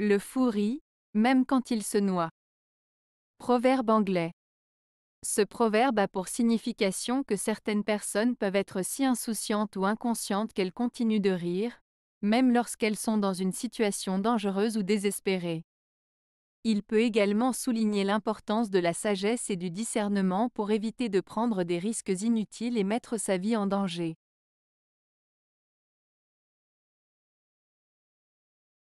Le fou rit, même quand il se noie. Proverbe anglais. Ce proverbe a pour signification que certaines personnes peuvent être si insouciantes ou inconscientes qu'elles continuent de rire, même lorsqu'elles sont dans une situation dangereuse ou désespérée. Il peut également souligner l'importance de la sagesse et du discernement pour éviter de prendre des risques inutiles et mettre sa vie en danger.